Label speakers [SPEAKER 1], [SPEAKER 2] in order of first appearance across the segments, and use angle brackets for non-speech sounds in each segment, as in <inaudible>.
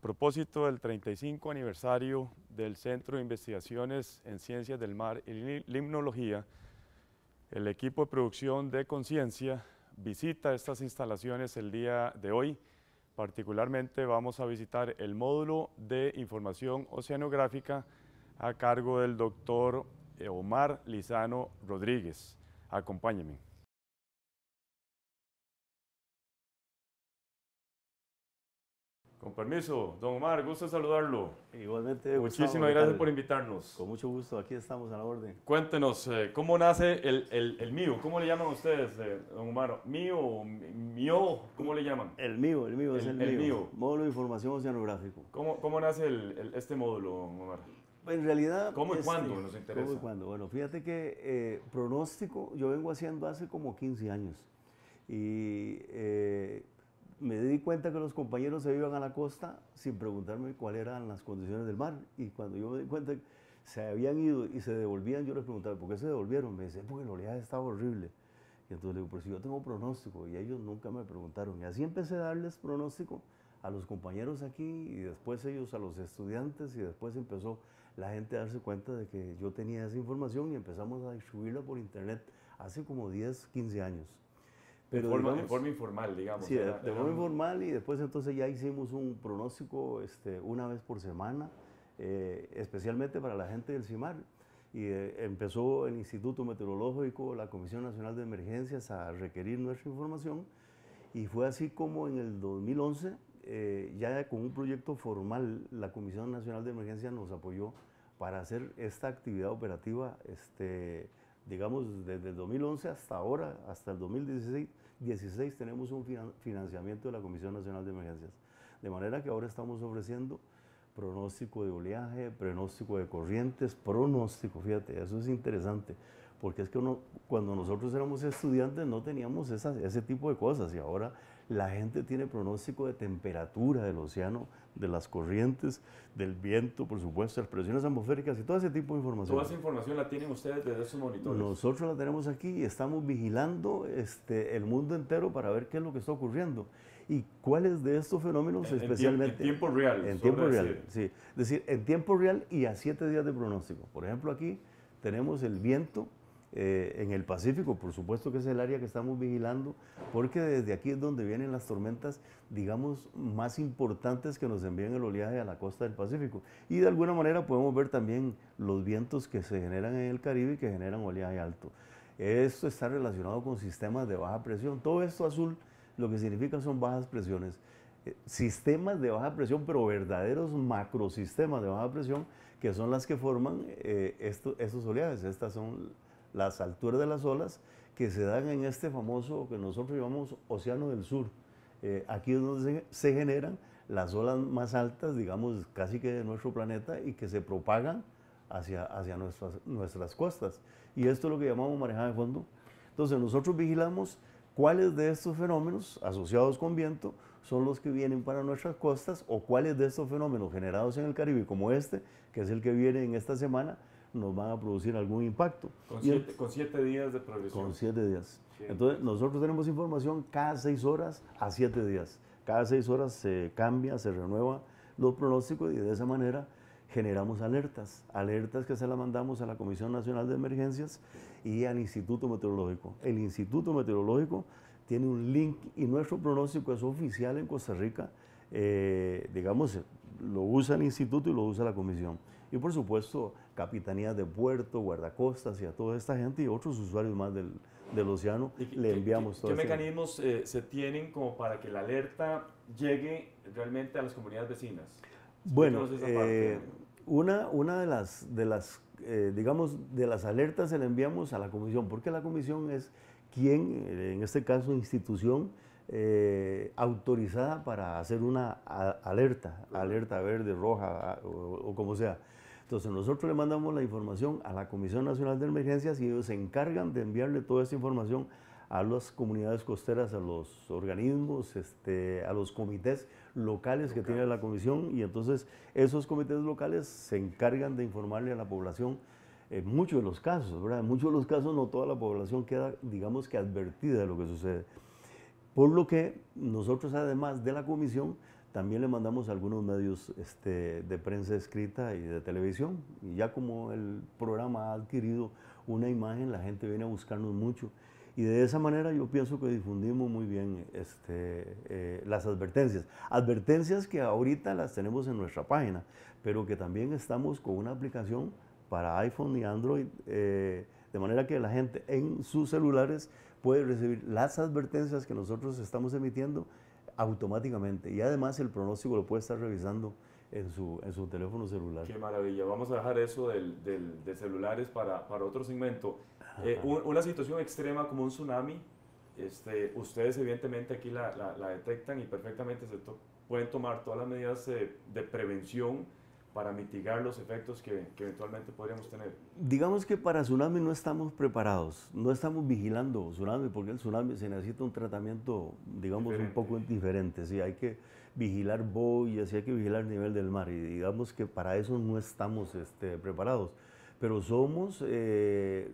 [SPEAKER 1] propósito del 35 aniversario del Centro de Investigaciones en Ciencias del Mar y Limnología, el equipo de producción de Conciencia visita estas instalaciones el día de hoy. Particularmente vamos a visitar el módulo de información oceanográfica a cargo del doctor eh, Omar Lizano Rodríguez. Acompáñenme.
[SPEAKER 2] Con permiso, don Omar, gusto saludarlo. Igualmente. Muchísimas gracias por
[SPEAKER 1] invitarnos. Con mucho gusto, aquí estamos a la orden. Cuéntenos, eh, ¿cómo nace el, el, mío? ¿Cómo le llaman ustedes, eh, don Omar? ¿Mío? ¿Mío? ¿Cómo le llaman? El mío, el mío es el, mío.
[SPEAKER 2] Módulo de Información Oceanográfico.
[SPEAKER 1] ¿Cómo, cómo nace este módulo, don Omar? Pues, en realidad... ¿Cómo y este, cuándo nos interesa? ¿Cómo y
[SPEAKER 2] cuándo? Bueno, fíjate que eh, pronóstico yo vengo haciendo hace como 15 años. Y me di cuenta que los compañeros se iban a la costa sin preguntarme cuáles eran las condiciones del mar. Y cuando yo me di cuenta que se habían ido y se devolvían, yo les preguntaba, ¿por qué se devolvieron? Me decían, porque la oleaje estaba horrible. Y entonces le digo, pero yo tengo pronóstico. Y ellos nunca me preguntaron. Y así empecé a darles pronóstico a los compañeros aquí y después ellos a los estudiantes y después empezó la gente a darse cuenta de que yo tenía esa información y empezamos a distribuirla por internet hace como 10, 15 años.
[SPEAKER 1] De forma, informal, digamos. Sí, de, forma
[SPEAKER 2] informal y después entonces ya hicimos un pronóstico este, una vez por semana, eh, especialmente para la gente del CIMAR. Y eh, empezó el Instituto Meteorológico, la Comisión Nacional de Emergencias a requerir nuestra información y fue así como en el 2011, eh, ya con un proyecto formal, la Comisión Nacional de Emergencias nos apoyó para hacer esta actividad operativa este, digamos, desde el 2011 hasta ahora, hasta el 2016, 16, tenemos un financiamiento de la Comisión Nacional de Emergencias. De manera que ahora estamos ofreciendo pronóstico de oleaje, pronóstico de corrientes, pronóstico, fíjate, eso es interesante, porque es que cuando nosotros éramos estudiantes no teníamos ese tipo de cosas y ahora la gente tiene pronóstico de temperatura del océano, de las corrientes, del viento, por supuesto, las presiones atmosféricas y todo ese tipo de información. Toda esa
[SPEAKER 1] información la tienen ustedes desde esos monitores.
[SPEAKER 2] Nosotros la tenemos aquí y estamos vigilando este, el mundo entero para ver qué es lo que está ocurriendo y cuáles de estos fenómenos especialmente. En tiempo real. En tiempo real, sí. Es decir, en tiempo real y a siete días de pronóstico. Por ejemplo, aquí tenemos el viento eh, en el Pacífico, por supuesto que es el área que estamos vigilando, porque desde aquí es donde vienen las tormentas, digamos, más importantes que nos envían el oleaje a la costa del Pacífico. Y de alguna manera podemos ver también los vientos que se generan en el Caribe y que generan oleaje alto. Esto está relacionado con sistemas de baja presión. Todo esto azul lo que significa son bajas presiones. Eh, sistemas de baja presión, pero verdaderos macrosistemas de baja presión, que son las que forman eh, estos oleajes. Estas son las alturas de las olas que se dan en este famoso que nosotros llamamos Océano del Sur. Eh, aquí es donde se, generan las olas más altas, digamos, casi que de nuestro planeta y que se propagan hacia, hacia nuestras, nuestras costas. Y esto es lo que llamamos marejada de fondo. Entonces nosotros vigilamos cuáles de estos fenómenos asociados con viento son los que vienen para nuestras costas o cuáles de estos fenómenos generados en el Caribe, como este, que es el que viene en esta semana, nos van a producir algún impacto. Con,
[SPEAKER 1] siete, días de progresión. Con siete
[SPEAKER 2] días. Entonces, nosotros tenemos información cada seis horas a siete días. Cada seis horas se cambia, se renueva los pronósticos y de esa manera generamos alertas, alertas que se las mandamos a la Comisión Nacional de Emergencias y al Instituto Meteorológico. El Instituto Meteorológico tiene un link y nuestro pronóstico es oficial en Costa Rica, eh, digamos, lo usa el instituto y lo usa la comisión. Y por supuesto, Capitanía de Puerto, Guardacostas y a toda esta gente y otros usuarios más del, océano, le enviamos todo ¿Qué, este
[SPEAKER 1] mecanismos eh, se tienen como para que la alerta llegue realmente a las comunidades vecinas? bueno, eh,
[SPEAKER 2] una, una de las, de las eh, digamos, de las alertas se le enviamos a la comisión, porque la comisión es quien, en este caso institución, autorizada para hacer una alerta, alerta verde, roja o como sea. Entonces nosotros le mandamos la información a la Comisión Nacional de Emergencias y ellos se encargan de enviarle toda esa información a las comunidades costeras, a los organismos, este, a los comités locales, que tiene la comisión y entonces esos comités locales se encargan de informarle a la población en muchos de los casos, ¿verdad? En muchos de los casos no toda la población queda, digamos que advertida de lo que sucede. Por lo que nosotros, además de la comisión, también le mandamos algunos medios este, de prensa escrita y de televisión. Y ya como el programa ha adquirido una imagen, la gente viene a buscarnos mucho. Y de esa manera yo pienso que difundimos muy bien este, eh, las advertencias. Advertencias que ahorita las tenemos en nuestra página, pero que también estamos con una aplicación para iPhone y Android, eh, de manera que la gente en sus celulares puede recibir las advertencias que nosotros estamos emitiendo automáticamente. Y además el pronóstico lo puede estar revisando en su, en su teléfono celular. Qué
[SPEAKER 1] maravilla. Vamos a dejar eso del, del, de celulares para, para otro segmento. Eh, una situación extrema como un tsunami, este, ustedes evidentemente aquí la, la, detectan y perfectamente se pueden tomar todas las medidas eh, de prevención para mitigar los efectos que, eventualmente podríamos tener?
[SPEAKER 2] Digamos que para tsunami no estamos preparados, no estamos vigilando tsunami, porque el tsunami se necesita un tratamiento, digamos, un poco diferente. Sí, hay que vigilar boyas, hay que vigilar el nivel del mar, y digamos que para eso no estamos este, preparados. Pero somos, eh,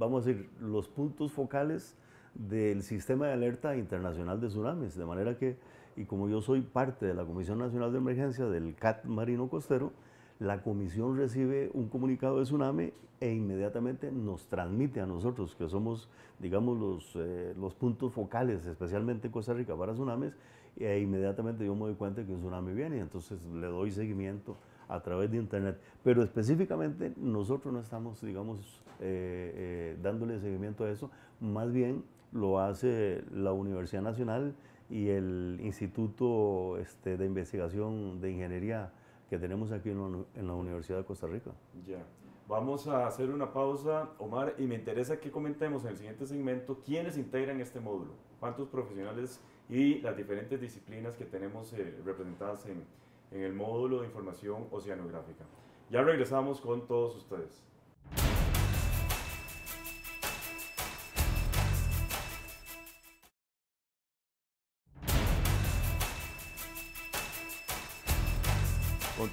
[SPEAKER 2] vamos a decir, los puntos focales del sistema de alerta internacional de tsunamis, de manera que, y como yo soy parte de la Comisión Nacional de Emergencia del CAT Marino Costero, la comisión recibe un comunicado de tsunami e inmediatamente nos transmite a nosotros, que somos, digamos, eh, los, puntos focales, especialmente en Costa Rica para tsunamis, e inmediatamente yo me doy cuenta que un tsunami viene, y entonces le doy seguimiento a través de Internet. Pero específicamente nosotros no estamos, digamos, eh, eh, dándole seguimiento a eso, más bien lo hace la Universidad Nacional y el Instituto este, de Investigación de Ingeniería que tenemos aquí en la, Universidad de Costa Rica.
[SPEAKER 1] Ya. Vamos a hacer una pausa, Omar, y me interesa que comentemos en el siguiente segmento quiénes integran este módulo, cuántos profesionales y las diferentes disciplinas que tenemos eh, representadas en, en el módulo de información oceanográfica. Ya regresamos con todos ustedes.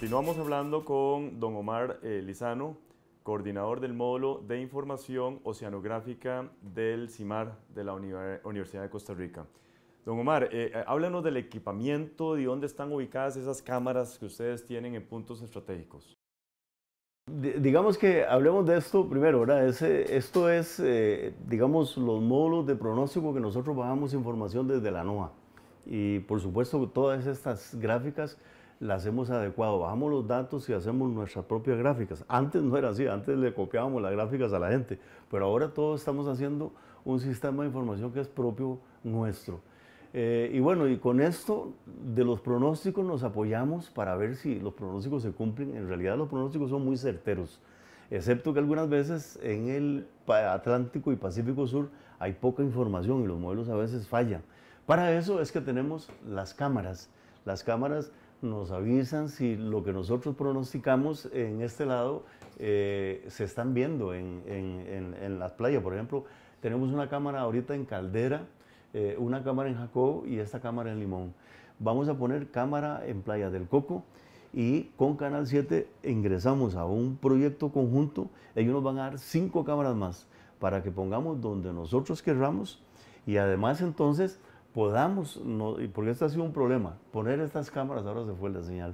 [SPEAKER 1] Continuamos hablando con don Omar eh, Lizano, coordinador del módulo de información oceanográfica del CIMAR de la Universidad de Costa Rica. Don Omar, eh, eh, háblanos del equipamiento, de dónde están ubicadas esas cámaras que ustedes tienen en puntos estratégicos.
[SPEAKER 2] Digamos que hablemos de esto primero, ¿verdad? esto es, digamos, los módulos de pronóstico que nosotros bajamos información desde la NOAA. Y por supuesto, todas estas gráficas las hacemos adecuado, bajamos los datos y hacemos nuestras propias gráficas. Antes no era así, antes le copiábamos las gráficas a la gente, pero ahora todos estamos haciendo un sistema de información que es propio nuestro. Eh, y bueno, y con esto de los pronósticos nos apoyamos para ver si los pronósticos se cumplen. En realidad los pronósticos son muy certeros, excepto que algunas veces en el Atlántico y Pacífico Sur hay poca información y los modelos a veces fallan. Para eso es que tenemos las cámaras. Las cámaras nos avisan si lo que nosotros pronosticamos en este lado eh, se están viendo en, en, en, las playas. Por ejemplo, tenemos una cámara ahorita en Caldera, eh, una cámara en Jacob y esta cámara en Limón. Vamos a poner cámara en Playa del Coco y con Canal 7 ingresamos a un proyecto conjunto. Ellos nos van a dar cinco cámaras más para que pongamos donde nosotros querramos y además entonces podamos, no, porque esto ha sido un problema, poner estas cámaras, ahora se fue la señal,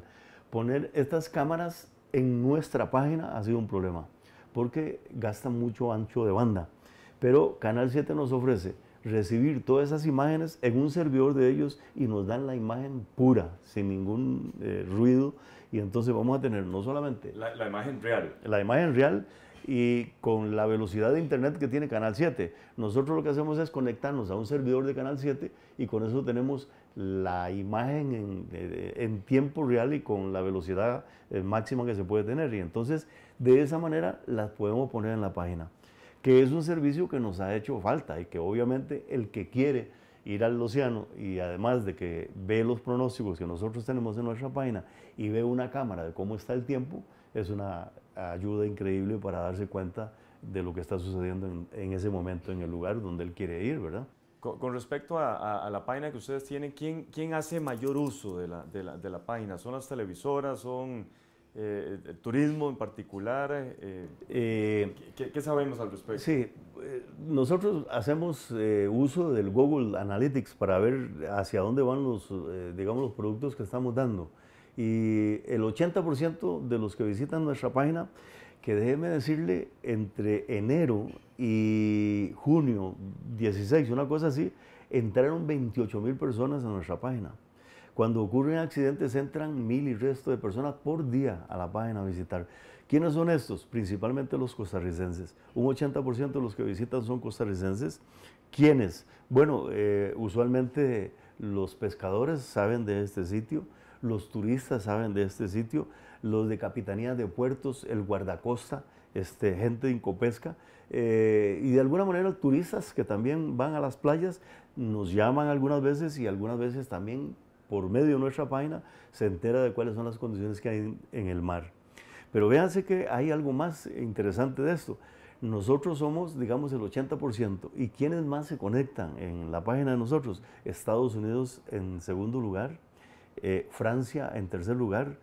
[SPEAKER 2] poner estas cámaras en nuestra página ha sido un problema, porque gasta mucho ancho de banda. Pero Canal 7 nos ofrece recibir todas esas imágenes en un servidor de ellos y nos dan la imagen pura, sin ningún eh, ruido. Y entonces vamos a tener no solamente...
[SPEAKER 1] La, la imagen real.
[SPEAKER 2] La imagen real y con la velocidad de internet que tiene Canal 7. Nosotros lo que hacemos es conectarnos a un servidor de Canal 7 y con eso tenemos la imagen en, tiempo real y con la velocidad eh, máxima que se puede tener. Y entonces de esa manera las podemos poner en la página, que es un servicio que nos ha hecho falta y que obviamente el que quiere ir al océano y además de que ve los pronósticos que nosotros tenemos en nuestra página y ve una cámara de cómo está el tiempo, es una ayuda increíble para darse cuenta de lo que está sucediendo en, ese momento, en el lugar donde él quiere ir, ¿verdad?
[SPEAKER 1] Con, respecto a, la página que ustedes tienen, ¿quién, quién hace mayor uso de la, de, la, de la página? ¿Son las televisoras? ¿Son eh, el turismo en particular? Eh,
[SPEAKER 2] eh,
[SPEAKER 1] ¿qué, sabemos al respecto? Sí,
[SPEAKER 2] nosotros hacemos uso del Google Analytics para ver hacia dónde van los, digamos, los productos que estamos dando. Y el 80% de los que visitan nuestra página, que déjeme decirle, entre enero y junio 16, una cosa así, entraron 28 mil personas a nuestra página. Cuando ocurren accidentes entran mil y resto de personas por día a la página a visitar. ¿Quiénes son estos? Principalmente los costarricenses. Un 80% de los que visitan son costarricenses. ¿Quiénes? Bueno, eh, usualmente los pescadores saben de este sitio los turistas saben de este sitio, los de Capitanía de Puertos, el guardacosta, este, gente de Incopesca, eh, y de alguna manera turistas que también van a las playas nos llaman algunas veces y algunas veces también por medio de nuestra página se entera de cuáles son las condiciones que hay en, el mar. Pero véanse que hay algo más interesante de esto. Nosotros somos, digamos, el 80%. ¿Y quiénes más se conectan en la página de nosotros? Estados Unidos en segundo lugar, eh, Francia en tercer lugar,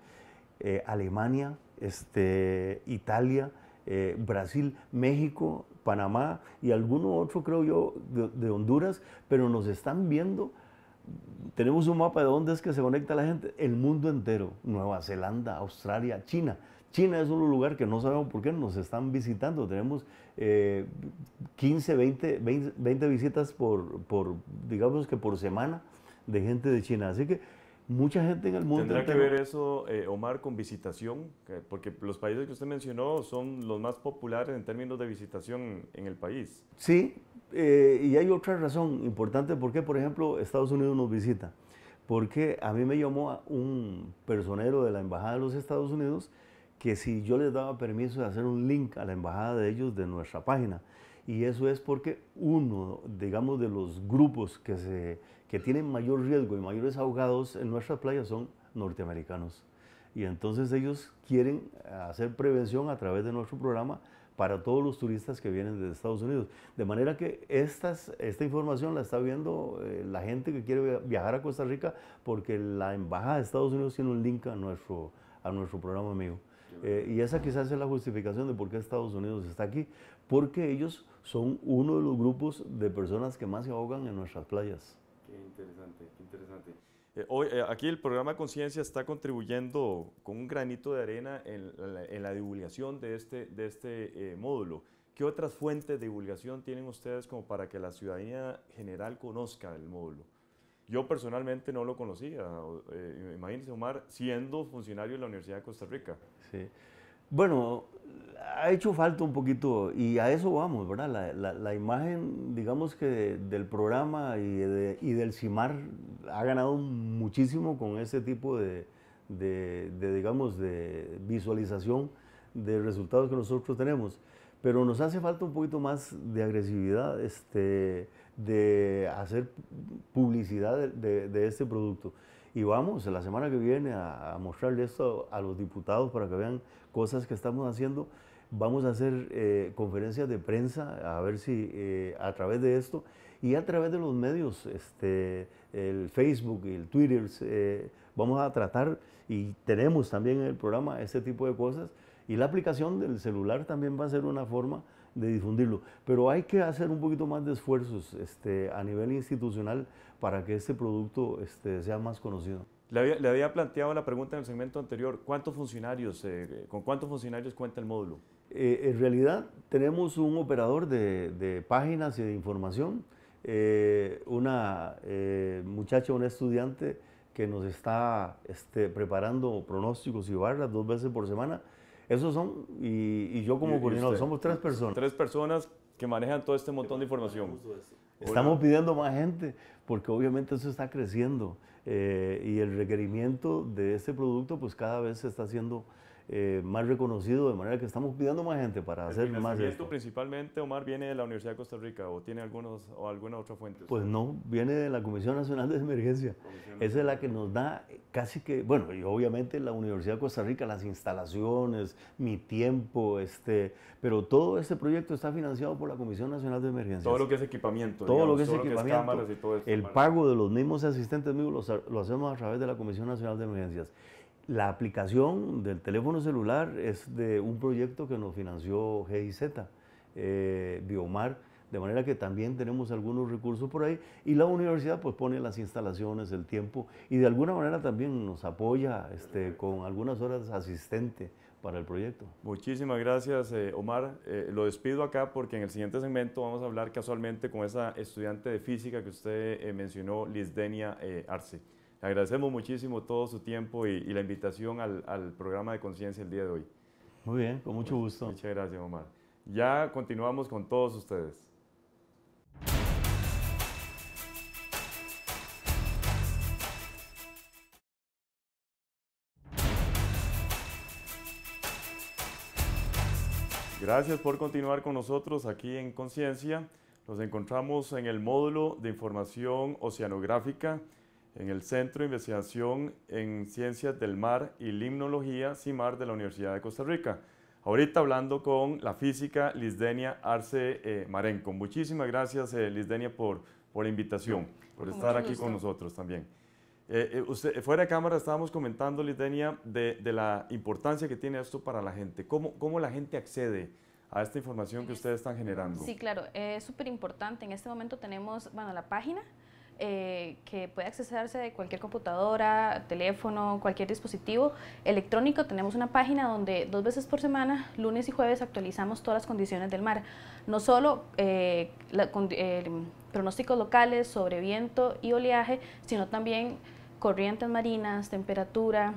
[SPEAKER 2] eh, Alemania, este, Italia, eh, Brasil, México, Panamá y alguno otro, creo yo, de, Honduras, pero nos están viendo. Tenemos un mapa de dónde es que se conecta la gente, el mundo entero, Nueva Zelanda, Australia, China. China es un lugar que no sabemos por qué nos están visitando. Tenemos 15, 20, 20, visitas por, por, digamos que por semana de gente de China. Así que mucha gente en el mundo. ¿Tendrá que ver
[SPEAKER 1] eso, eh, Omar, con visitación? Porque los países que usted mencionó son los más populares en términos de visitación en el país.
[SPEAKER 2] Sí, eh, y hay otra razón importante por qué, por ejemplo, Estados Unidos nos visita. Porque a mí me llamó un personero de la Embajada de los Estados Unidos que si yo les daba permiso de hacer un link a la Embajada de ellos de nuestra página y eso es porque uno, digamos, de los grupos que, se, que tienen mayor riesgo y mayores ahogados en nuestras playas son norteamericanos. Y entonces ellos quieren hacer prevención a través de nuestro programa para todos los turistas que vienen de Estados Unidos. De manera que estas, esta información la está viendo eh, la gente que quiere viajar a Costa Rica porque la Embajada de Estados Unidos tiene un link a nuestro, a nuestro programa amigo. Eh, y esa quizás es la justificación de por qué Estados Unidos está aquí, porque ellos son uno de los grupos de personas que más se ahogan en nuestras playas.
[SPEAKER 1] Qué interesante, qué interesante. Eh, hoy, eh, aquí el programa Conciencia está contribuyendo con un granito de arena en, la, divulgación de este, de este eh, módulo. ¿Qué otras fuentes de divulgación tienen ustedes como para que la ciudadanía general conozca el módulo? Yo personalmente no lo conocía. imagínense, Omar, siendo funcionario de la Universidad de Costa Rica.
[SPEAKER 2] Sí. Bueno, ha hecho falta un poquito, y a eso vamos, ¿verdad? La, imagen, digamos que del programa y, del CIMAR ha ganado muchísimo con ese tipo de, digamos, de visualización de resultados que nosotros tenemos. Pero nos hace falta un poquito más de agresividad, este, de hacer publicidad de, este producto. Y vamos la semana que viene a, a mostrarle esto a los diputados para que vean cosas que estamos haciendo Vamos a hacer eh, conferencias de prensa, a ver si eh, a través de esto y a través de los medios, este, el Facebook y el Twitter, eh, vamos a tratar y tenemos también en el programa este tipo de cosas. Y la aplicación del celular también va a ser una forma de difundirlo. Pero hay que hacer un poquito más de esfuerzos este, a nivel institucional para que este producto este, sea más conocido.
[SPEAKER 1] Le había,
[SPEAKER 2] planteado la pregunta en el segmento anterior, ¿cuántos funcionarios, eh, ¿con cuántos funcionarios cuenta el módulo? Eh, en realidad tenemos un operador de, páginas y de información, eh, una muchacha, un estudiante que nos está este, preparando pronósticos y barras dos veces por semana, esos son, y, yo como coordinador, somos tres personas. Tres
[SPEAKER 1] personas que manejan todo este montón de información. Estamos
[SPEAKER 2] pidiendo más gente, porque obviamente eso está creciendo. Eh, y el requerimiento de este producto, pues cada vez se está haciendo eh, más reconocido, de manera que estamos pidiendo más gente para hacer más esto.
[SPEAKER 1] principalmente, Omar, viene de la Universidad de Costa Rica o tiene algunos, o alguna
[SPEAKER 2] otra fuente? Pues no, viene de la Comisión Nacional de Emergencia. Esa es la que nos da casi que, bueno, y obviamente la Universidad de Costa Rica, las instalaciones, mi tiempo, este, pero todo este proyecto está financiado por la Comisión Nacional de Emergencia. Todo lo que es equipamiento. Todo lo que es equipamiento. y todo el pago de los mismos asistentes mismos lo hacemos a través de la Comisión Nacional de Emergencias. La aplicación del teléfono celular es de un proyecto que nos financió GIZ, eh, Biomar, de manera que también tenemos algunos recursos por ahí y la universidad pues pone las instalaciones, el tiempo y de alguna manera también nos apoya este, con algunas horas asistente para el proyecto. Muchísimas gracias,
[SPEAKER 1] eh, Omar. Eh, lo despido acá porque en el siguiente segmento vamos a hablar casualmente con esa estudiante de física que usted mencionó, Lisdenia Arce. Le agradecemos muchísimo todo su tiempo y, la invitación al programa de conciencia el día de hoy.
[SPEAKER 2] Muy bien, con mucho gusto.
[SPEAKER 1] Muchas gracias, Omar. Ya continuamos con todos ustedes. Gracias por continuar con nosotros aquí en Conciencia. Nos encontramos en el módulo de información oceanográfica en el Centro de Investigación en Ciencias del Mar y Limnología CIMAR de la Universidad de Costa Rica. Ahorita hablando con la física Lisdenia Arce eh, Marenco. Muchísimas gracias, eh, Lisdenia, por, por la invitación, por estar aquí con nosotros también. Eh, usted, fuera de cámara estábamos comentando, Lisdenia, de, de, la importancia que tiene esto para la gente. ¿Cómo, cómo la gente accede a esta información que ustedes están generando? Sí,
[SPEAKER 3] claro, es súper importante. En este momento tenemos, bueno, la página eh, que puede accederse de cualquier computadora, teléfono, cualquier dispositivo electrónico. Tenemos una página donde dos veces por semana, lunes y jueves, actualizamos todas las condiciones del mar. No solo eh, eh, pronósticos locales sobre viento y oleaje, sino también corrientes marinas, temperatura,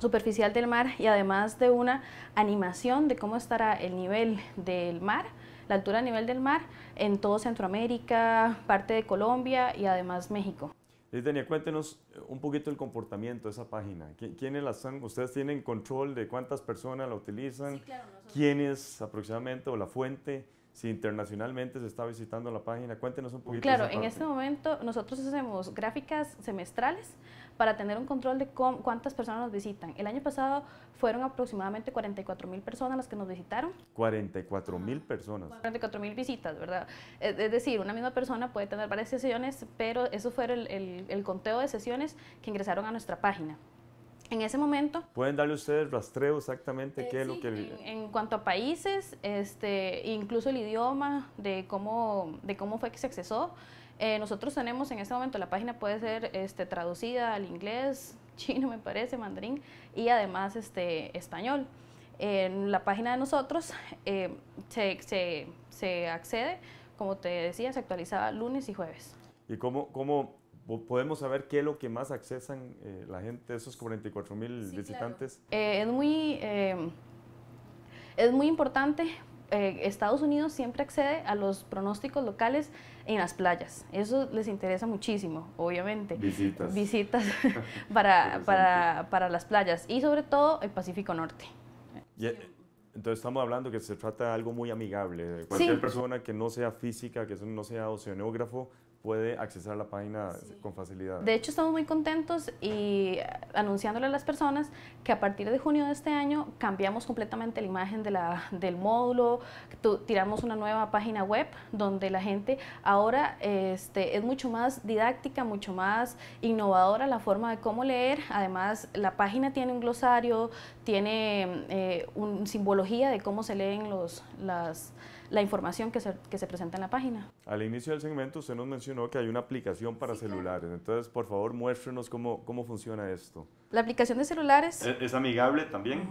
[SPEAKER 3] superficial del mar y además de una animación de cómo estará el nivel del mar la altura a nivel del mar en todo Centroamérica, parte de Colombia y además México.
[SPEAKER 1] tenía cuéntenos eh, un poquito el comportamiento de esa página. ¿Quiénes la ¿Ustedes tienen control de cuántas personas la utilizan? Sí, claro, ¿Quiénes aproximadamente o la fuente? si internacionalmente se está visitando la página. Cuéntenos un poquito. Claro, en este
[SPEAKER 3] momento nosotros hacemos gráficas semestrales para tener un control de cuántas personas nos visitan. El año pasado fueron aproximadamente 44 mil personas las que nos visitaron.
[SPEAKER 1] 44 mil personas.
[SPEAKER 3] 44 mil visitas, ¿verdad? Eh, es, decir, una misma persona puede tener varias sesiones, pero eso fue el conteo de sesiones que ingresaron a nuestra página. En ese momento.
[SPEAKER 1] ¿Pueden darle ustedes rastreo exactamente qué es lo eh, que...
[SPEAKER 3] En, cuanto a países, este, incluso el idioma, de cómo, de cómo fue que se accesó. Eh, nosotros tenemos en este momento la página puede ser este, traducida al inglés, <laughs> chino me parece, mandarín y además este, español. En la página de nosotros eh, se, se, se, accede, como te decía, se actualizaba lunes y jueves.
[SPEAKER 1] ¿Y cómo, cómo podemos saber qué es lo que más accesan eh, la gente, esos 44 mil visitantes.
[SPEAKER 3] Eh, es, muy, em, es muy importante. Eh, Estados Unidos siempre accede a los pronósticos locales en las playas. Eso les interesa muchísimo, obviamente. Visitas. Visitas <laughs> para, para, para, las playas y sobre todo el Pacífico Norte.
[SPEAKER 1] Entonces estamos hablando que se trata de algo muy amigable. Cualquier persona que no sea física, que no sea oceanógrafo, puede accesar a la página con facilidad. De
[SPEAKER 3] hecho, estamos muy contentos y anunciándole a las personas que a partir de junio de este año cambiamos completamente la imagen de la, del módulo, tiramos una nueva página web donde la gente ahora este, es mucho más didáctica, mucho más innovadora la forma de cómo leer. Además, la página tiene un glosario, tiene eh, una simbología de cómo se leen los, la información que se, que se presenta en la página.
[SPEAKER 1] Al inicio del segmento se nos mencionó que hay una aplicación para celulares. Entonces, por favor, muéstrenos cómo, funciona esto.
[SPEAKER 3] La aplicación de celulares. ¿E-,
[SPEAKER 1] ¿Es, amigable también?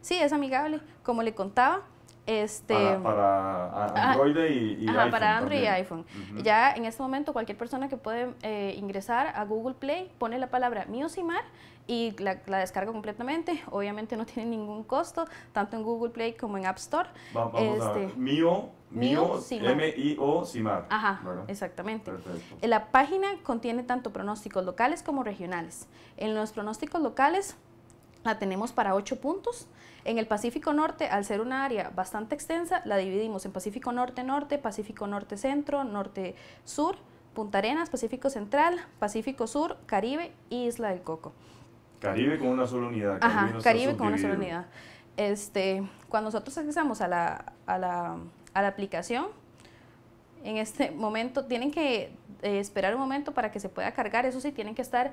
[SPEAKER 3] Sí, es amigable. Como le contaba, este,
[SPEAKER 1] para, ah, Android y, y ajá, iPhone. Para Android y iPhone.
[SPEAKER 3] Ya en este momento cualquier persona que puede eh, ingresar a Google Play pone la palabra Musimar y la, descarga completamente. <laughs> Obviamente no tiene ningún costo, tanto en Google Play como en App Store. este, Mio,
[SPEAKER 1] Mio, M-I-O, Simar.
[SPEAKER 3] Ajá, exactamente. La página contiene tanto pronósticos locales como regionales. En los pronósticos locales la tenemos para ocho puntos. En el Pacífico Norte, al ser una área bastante extensa, la dividimos en Pacífico Norte-Norte, Pacífico Norte-Centro, Norte-Sur, Punta Arenas, Pacífico Central, Pacífico Sur, Caribe y Isla del Coco.
[SPEAKER 1] Caribe con una sola unidad. Ajá, Caribe con una sola unidad.
[SPEAKER 3] Este, cuando nosotros accesamos a la, a la, aplicación, en este <laughs> momento tienen que eh, esperar un momento para que se pueda cargar. Eso sí, tienen que estar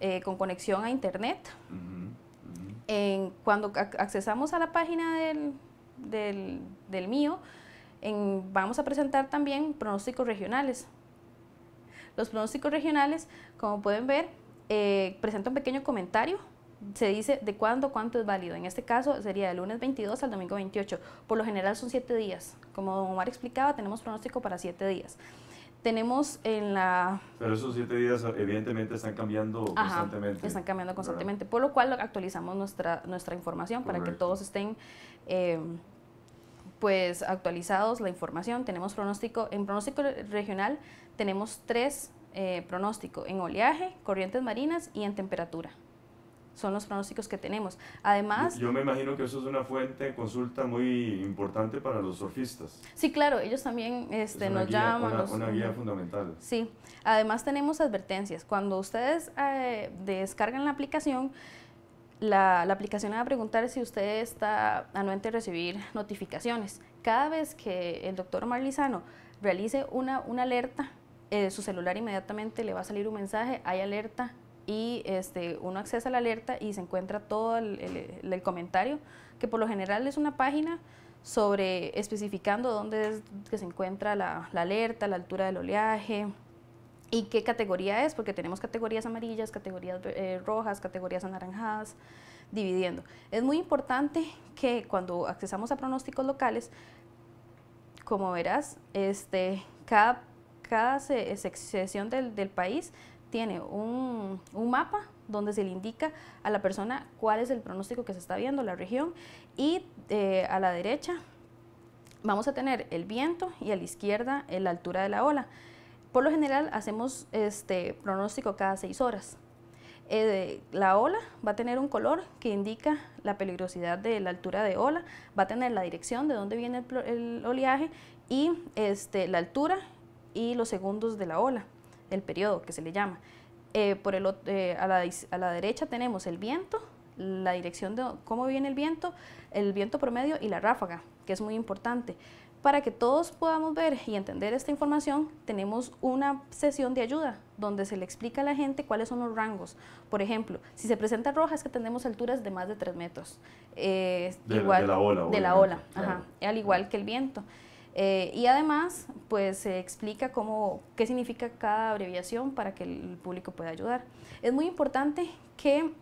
[SPEAKER 3] eh, con conexión a internet cuando accesamos a la página del, del, mío, vamos a presentar también pronósticos regionales. Los pronósticos regionales, como pueden ver, presentan eh, presenta un pequeño comentario. Se dice de cuándo, cuánto es válido. En este caso sería del lunes 22 al domingo 28. Por lo general son 7 días. Como Omar explicaba, tenemos pronóstico para 7 días tenemos en la...
[SPEAKER 1] Pero esos siete días evidentemente están cambiando constantemente. Están
[SPEAKER 3] cambiando constantemente, por lo cual actualizamos nuestra, nuestra información para que todos estén eh, pues actualizados la información. Tenemos pronóstico, en pronóstico regional tenemos tres eh, pronósticos, en oleaje, corrientes marinas y en temperatura son los pronósticos que tenemos. Además... Yo me
[SPEAKER 1] imagino que eso es una fuente de consulta muy importante para los surfistas.
[SPEAKER 3] Sí, claro, ellos también nos este, llaman. Es una guía
[SPEAKER 1] fundamental.
[SPEAKER 3] Sí, además tenemos advertencias. Cuando ustedes eh, descargan la aplicación, la, aplicación va a preguntar si usted está anuente a recibir notificaciones. Cada vez que el doctor Marlizano realice una, una alerta, eh, su celular inmediatamente le va a salir un mensaje, hay alerta y este, uno accesa a la alerta y se encuentra todo el, comentario, que por lo general es una página sobre especificando dónde es que se encuentra la, alerta, la altura del oleaje, y qué categoría es, porque tenemos categorías amarillas, categorías eh, rojas, categorías anaranjadas, dividiendo. Es muy importante que cuando accesamos a pronósticos locales, como verás, este, cada, cada sección del, del país tiene un, mapa donde se le indica a la persona cuál es el pronóstico que se está viendo, la región, y eh, a la derecha vamos a tener el viento y a la izquierda eh, la altura de la ola. Por lo general hacemos este pronóstico cada seis horas. Eh, la ola va a tener un color que indica la peligrosidad de la altura de ola, va a tener la dirección de dónde viene el, oleaje y este, la altura y los segundos de la ola el periodo que se le llama. Eh, por el, eh, a, la, derecha tenemos el viento, la dirección de cómo viene el viento, el viento promedio y la ráfaga, que es muy importante. Para que todos podamos ver y entender esta información, tenemos una sesión de ayuda donde se le explica a la gente cuáles son los rangos. Por ejemplo, si se presenta roja es que tenemos alturas de más de 3 metros. Eh, de, la, ola. al igual que el viento. Eh, y además, pues se explica cómo, qué significa cada abreviación para que el público pueda ayudar. Es muy importante que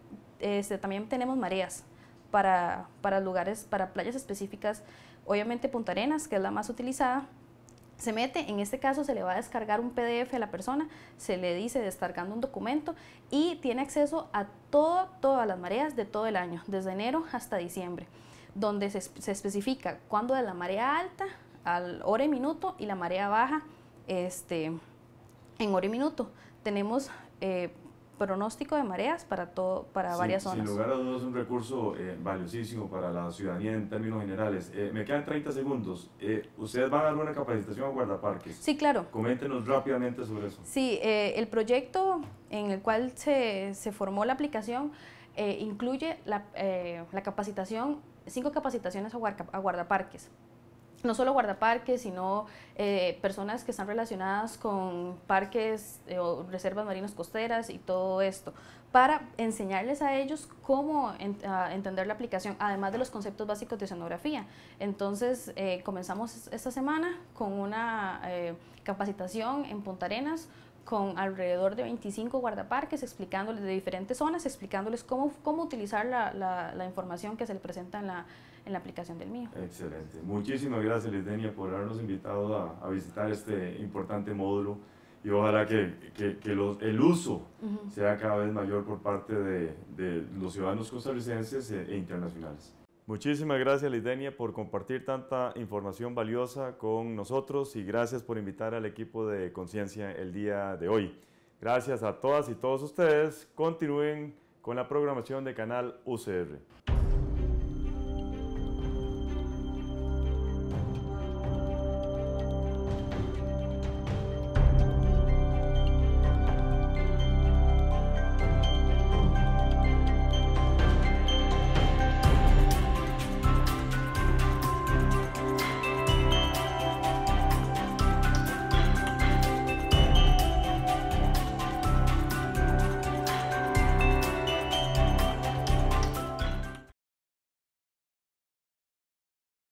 [SPEAKER 3] este, también tenemos mareas para, para lugares, para playas específicas. Obviamente Punta Arenas, que es la más utilizada, se mete, en este caso se le va a descargar un PDF a la persona, se le dice descargando un documento y tiene acceso a todo, todas las mareas de todo el año, desde enero hasta diciembre, donde se, se especifica cuándo es la marea alta, al hora y minuto y la marea baja este, en hora y minuto. Tenemos eh, pronóstico de mareas para, todo, para varias zonas. Sin lugar a
[SPEAKER 1] dudas, un recurso eh, valiosísimo para la ciudadanía en términos generales. Eh, me quedan 30 segundos. ¿Ustedes van a dar una capacitación a guardaparques? Sí, claro. Coméntenos rápidamente
[SPEAKER 3] sobre eso. Sí, el proyecto en el cual se, se formó la aplicación incluye la, la capacitación, cinco capacitaciones a, a guardaparques no solo guardaparques, sino eh, personas que están relacionadas con parques eh, o reservas marinas costeras y todo esto, para enseñarles a ellos cómo entender la aplicación, además de los conceptos básicos de oceanografía. Entonces, eh, comenzamos esta semana con una capacitación en Punta Arenas con alrededor de 25 guardaparques explicándoles de diferentes zonas, explicándoles cómo, cómo utilizar la, la, la información que se les presenta en la, en la aplicación del mío.
[SPEAKER 1] Excelente. Muchísimas gracias, Lidenia, por habernos invitado a, visitar este importante módulo y ojalá que, el uso sea cada vez mayor por parte de, los ciudadanos costarricenses e, e internacionales. Muchísimas gracias, Lidenia, por compartir tanta información valiosa con nosotros y gracias por invitar al equipo de Conciencia el día de hoy. Gracias a todas y todos ustedes. Continúen con la programación de Canal UCR.